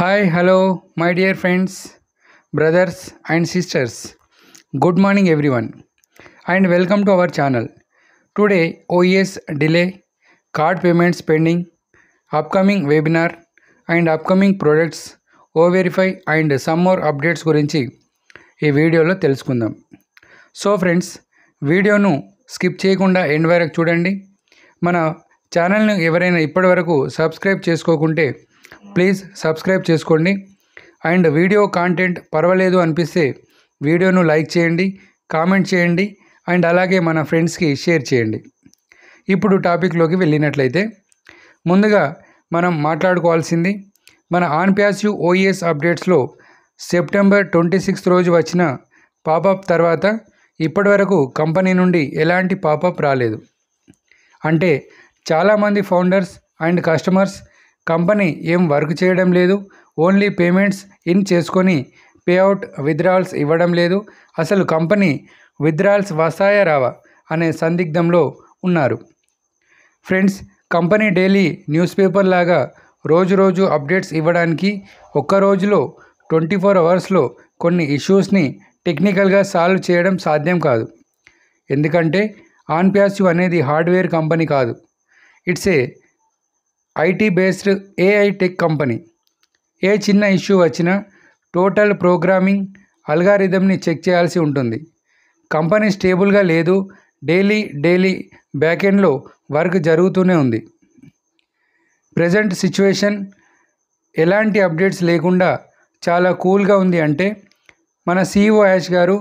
hi hello my dear friends brothers and sisters good morning everyone and welcome to our channel today OS delay card payments pending upcoming webinar and upcoming products O verify and some more updates గురించి ఈ వీడియోలో తెలుసుకుందాం so friends వీడియోను skip చేయకుండా end వరకు చూడండి మన ఛానల్ను ఎవరైనా ఇప్పటివరకు సబ్స్క్రైబ్ చేసుకోకుంటే ప్లీజ్ సబ్స్క్రైబ్ చేసుకోండి అండ్ వీడియో కాంటెంట్ పర్వాలేదు అనిపిస్తే వీడియోను లైక్ చేయండి కామెంట్ చేయండి అండ్ అలాగే మన ఫ్రెండ్స్కి షేర్ చేయండి ఇప్పుడు టాపిక్లోకి వెళ్ళినట్లయితే ముందుగా మనం మాట్లాడుకోవాల్సింది మన ఆన్ప్యాస్యూ ఓఈఎస్ అప్డేట్స్లో సెప్టెంబర్ ట్వంటీ సిక్స్త్ రోజు వచ్చిన పాపప్ తర్వాత ఇప్పటివరకు కంపెనీ నుండి ఎలాంటి పాపప్ రాలేదు అంటే చాలామంది ఫౌండర్స్ అండ్ కస్టమర్స్ కంపెనీ ఏం వర్క్ చేయడం లేదు ఓన్లీ పేమెంట్స్ ఇన్ చేసుకొని పేఅవుట్ విత్డ్రాల్స్ ఇవ్వడం లేదు అసలు కంపెనీ విత్డ్రాల్స్ వస్తాయా రావా అనే సందిగ్ధంలో ఉన్నారు friends company daily news paper లాగా రోజు రోజు అప్డేట్స్ ఇవ్వడానికి ఒక్క రోజులో ట్వంటీ ఫోర్ అవర్స్లో కొన్ని ఇష్యూస్ని టెక్నికల్గా సాల్వ్ చేయడం సాధ్యం కాదు ఎందుకంటే ప్యాసివ్ అనేది హార్డ్వేర్ కంపెనీ కాదు it's a IT based AI tech company ఏ చిన్న ఇష్యూ వచ్చినా టోటల్ ప్రోగ్రామింగ్ అల్గారిథమ్ని చెక్ చేయాల్సి ఉంటుంది కంపెనీ స్టేబుల్గా లేదు డైలీ డైలీ బ్యాకెండ్లో వర్క్ జరుగుతూనే ఉంది ప్రజెంట్ సిచ్యువేషన్ ఎలాంటి అప్డేట్స్ లేకుండా చాలా కూల్గా ఉంది అంటే మన సీఈఓ యాష్ e గారు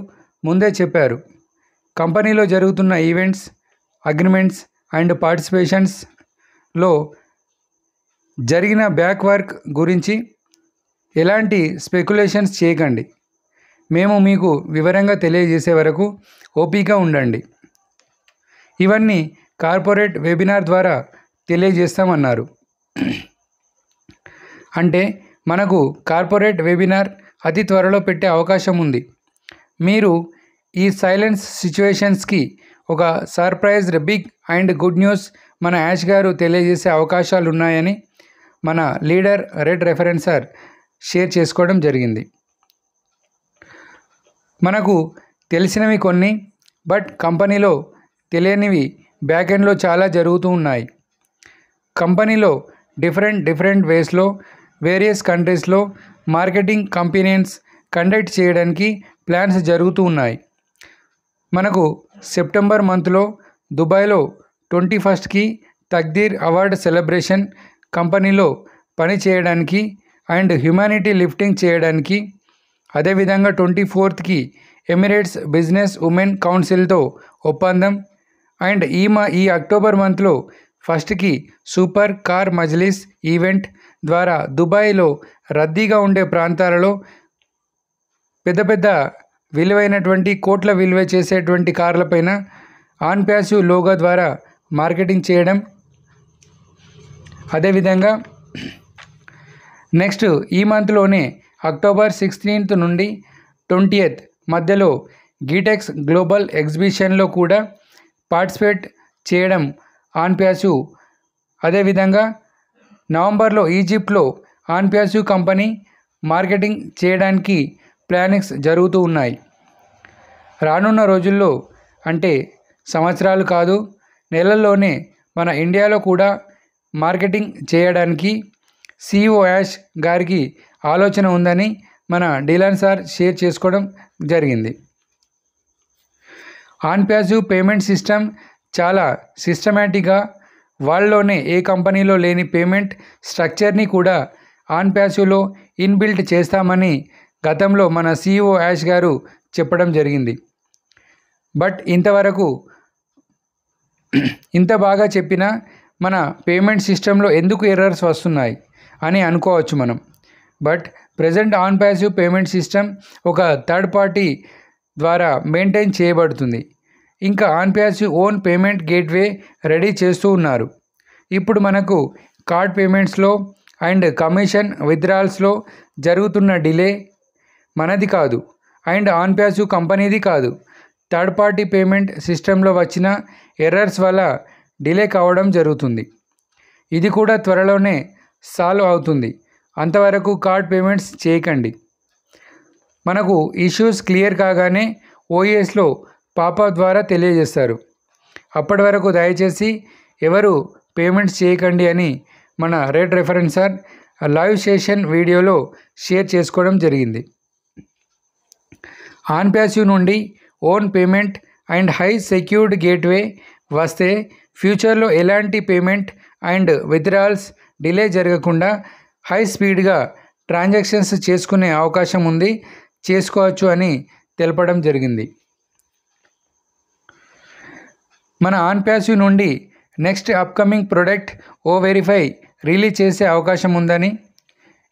ముందే చెప్పారు కంపెనీలో జరుగుతున్న ఈవెంట్స్ అగ్రిమెంట్స్ అండ్ పార్టిసిపేషన్స్లో జరిగిన బ్యాక్ వర్క్ గురించి ఎలాంటి స్పెక్యులేషన్స్ చేయకండి మేము మీకు వివరంగా తెలియజేసే వరకు ఓపిక ఉండండి ఇవన్నీ కార్పొరేట్ వెబినార్ ద్వారా తెలియజేస్తామన్నారు అంటే మనకు కార్పొరేట్ వెబినార్ అతి త్వరలో పెట్టే అవకాశం ఉంది మీరు ఈ సైలెన్స్ సిచ్యువేషన్స్కి ఒక surprised big and good news మన యాష్ గారు తెలియజేసే అవకాశాలు ఉన్నాయని మన లీడర్ రెడ్ రెఫరెన్సర్ షేర్ చేసుకోవడం జరిగింది మనకు తెలిసినవి కొన్ని బట్ కంపెనీలో తెలియనివి బ్యాక్ ఎండ్లో చాలా జరుగుతూ ఉన్నాయి కంపెనీలో డిఫరెంట్ డిఫరెంట్ వేస్లో వేరియస్ కంట్రీస్లో మార్కెటింగ్ కంపెనీస్ కండక్ట్ చేయడానికి ప్లాన్స్ జరుగుతూ ఉన్నాయి మనకు సెప్టెంబర్ మంత్లో దుబాయ్లో ట్వంటీ ఫస్ట్కి తక్దీర్ అవార్డ్ సెలబ్రేషన్ కంపెనీలో పని చేయడానికి అండ్ హ్యుమానిటీ లిఫ్టింగ్ చేయడానికి అదేవిధంగా ట్వంటీ ఫోర్త్కి ఎమిరేట్స్ బిజినెస్ ఉమెన్ కౌన్సిల్తో ఒప్పందం అండ్ ఈ మా ఈ అక్టోబర్ మంత్లో ఫస్ట్కి సూపర్ కార్ మజ్లిస్ ఈవెంట్ ద్వారా దుబాయ్లో రద్దీగా ఉండే ప్రాంతాలలో పెద్ద పెద్ద విలువైనటువంటి కోట్ల విలువ చేసేటువంటి కార్లపైన ఆన్ ప్యాసివ్ లోగో ద్వారా మార్కెటింగ్ చేయడం అదేవిధంగా నెక్స్ట్ ఈ మంత్లోనే అక్టోబర్ సిక్స్టీన్త్ నుండి ట్వంటీయత్ మధ్యలో గీటెక్స్ గ్లోబల్ ఎగ్జిబిషన్లో కూడా పార్టిసిపేట్ చేయడం ఆన్ప్యాసు అదేవిధంగా నవంబర్లో ఈజిప్ట్లో ఆన్ప్యాసు కంపెనీ మార్కెటింగ్ చేయడానికి ప్లానింగ్స్ జరుగుతూ ఉన్నాయి రానున్న రోజుల్లో అంటే సంవత్సరాలు కాదు నెలల్లోనే మన ఇండియాలో కూడా మార్కెటింగ్ చేయడానికి సిఇఓ యాష్ గారికి ఆలోచన ఉందని మన డీలాన్ సార్ షేర్ చేసుకోవడం జరిగింది ఆన్ ప్యాసివ్ పేమెంట్ సిస్టమ్ చాలా సిస్టమేటిక్గా వాళ్ళలోనే ఏ కంపెనీలో లేని పేమెంట్ స్ట్రక్చర్ని కూడా ఆన్ ప్యాసివ్లో ఇన్బిల్ట్ చేస్తామని గతంలో మన సిఇఓ యాష్ గారు చెప్పడం జరిగింది బట్ ఇంతవరకు ఇంత బాగా చెప్పినా మన పేమెంట్ సిస్టంలో ఎందుకు ఎర్రర్స్ వస్తున్నాయి అని అనుకోవచ్చు మనం but present on passive payment system ఒక థర్డ్ పార్టీ ద్వారా మెయింటైన్ చేయబడుతుంది ఇంకా on passive own payment gateway ready చేస్తూ ఉన్నారు ఇప్పుడు మనకు కార్డ్ పేమెంట్స్లో అండ్ కమిషన్ విత్డ్రాల్స్లో జరుగుతున్న డిలే మనది కాదు అండ్ ఆన్ ప్యాసివ్ కంపెనీది కాదు థర్డ్ పార్టీ పేమెంట్ సిస్టంలో వచ్చిన ఎర్రర్స్ వల్ల డిలే కావడం జరుగుతుంది ఇది కూడా త్వరలోనే సాల్వ్ అవుతుంది అంతవరకు కార్డ్ పేమెంట్స్ చేయకండి మనకు ఇష్యూస్ క్లియర్ కాగానే ఓఎస్లో పాప ద్వారా తెలియజేస్తారు అప్పటి వరకు దయచేసి ఎవరు పేమెంట్స్ చేయకండి అని మన రెఫరెన్స్ రెఫరెన్సర్ లైవ్ సెషన్ వీడియోలో షేర్ చేసుకోవడం జరిగింది ఆన్ ప్యాసివ్ నుండి own payment and high secured gateway వస్తే ఫ్యూచర్లో ఎలాంటి పేమెంట్ అండ్ విత్డ్రాల్స్ డిలే జరగకుండా హై స్పీడ్గా ట్రాన్సాక్షన్స్ చేసుకునే అవకాశం ఉంది చేసుకోవచ్చు అని తెలపడం జరిగింది మన ఆన్ ప్యాసివ్ నుండి next upcoming product O verify release చేసే అవకాశం ఉందని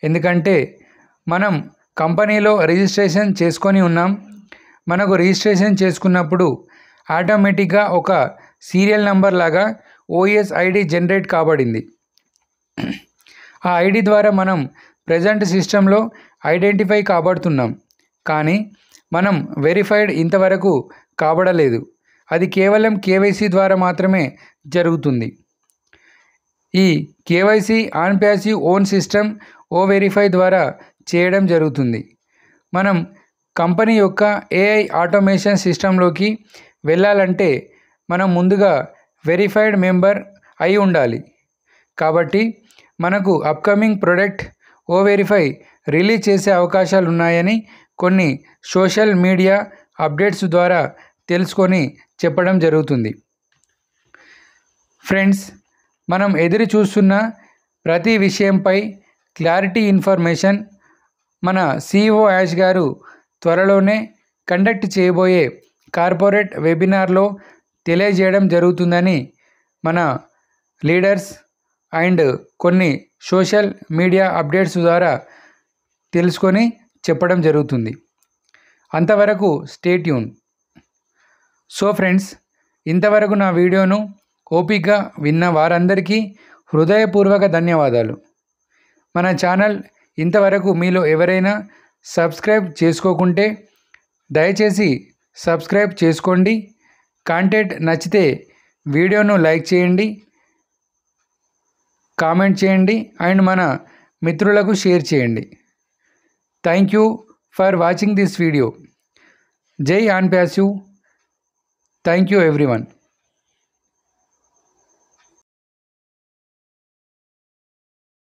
ఎందుకంటే మనం కంపెనీలో రిజిస్ట్రేషన్ చేసుకొని ఉన్నాం మనకు రిజిస్ట్రేషన్ చేసుకున్నప్పుడు ఆటోమేటిక్గా ఒక సీరియల్ నంబర్ లాగా ఓఎస్ ఐడి జనరేట్ కాబడింది ఆ ఐడి ద్వారా మనం ప్రజెంట్ సిస్టంలో ఐడెంటిఫై కాబడుతున్నాం కానీ మనం వెరిఫైడ్ ఇంతవరకు కాబడలేదు అది కేవలం కేవైసీ ద్వారా మాత్రమే జరుగుతుంది ఈ KYC on passive own system O verify ద్వారా చేయడం జరుగుతుంది మనం కంపెనీ యొక్క ఏఐ ఆటోమేషన్ సిస్టంలోకి వెళ్ళాలంటే మనం ముందుగా వెరిఫైడ్ మెంబర్ అయి ఉండాలి కాబట్టి మనకు upcoming product O verify release చేసే అవకాశాలు ఉన్నాయని కొన్ని సోషల్ మీడియా అప్డేట్స్ ద్వారా తెలుసుకొని చెప్పడం జరుగుతుంది ఫ్రెండ్స్ మనం ఎదురు చూస్తున్న ప్రతి విషయంపై క్లారిటీ ఇన్ఫర్మేషన్ మన సిఓ యాష్ e గారు త్వరలోనే కండక్ట్ చేయబోయే కార్పొరేట్ వెబినార్లో తెలియజేయడం జరుగుతుందని మన లీడర్స్ అండ్ కొన్ని సోషల్ మీడియా అప్డేట్స్ ద్వారా తెలుసుకొని చెప్పడం జరుగుతుంది అంతవరకు స్టేట్యూన్ సో ఫ్రెండ్స్ ఇంతవరకు నా వీడియోను ఓపిక్గా విన్న వారందరికీ హృదయపూర్వక ధన్యవాదాలు మన ఛానల్ ఇంతవరకు మీలో ఎవరైనా సబ్స్క్రైబ్ చేసుకోకుంటే దయచేసి సబ్స్క్రైబ్ చేసుకోండి కాంటెంట్ నచ్చితే వీడియోను లైక్ చేయండి కామెంట్ చేయండి అండ్ మన మిత్రులకు షేర్ చేయండి thank you for watching this video జై on passive thank you everyone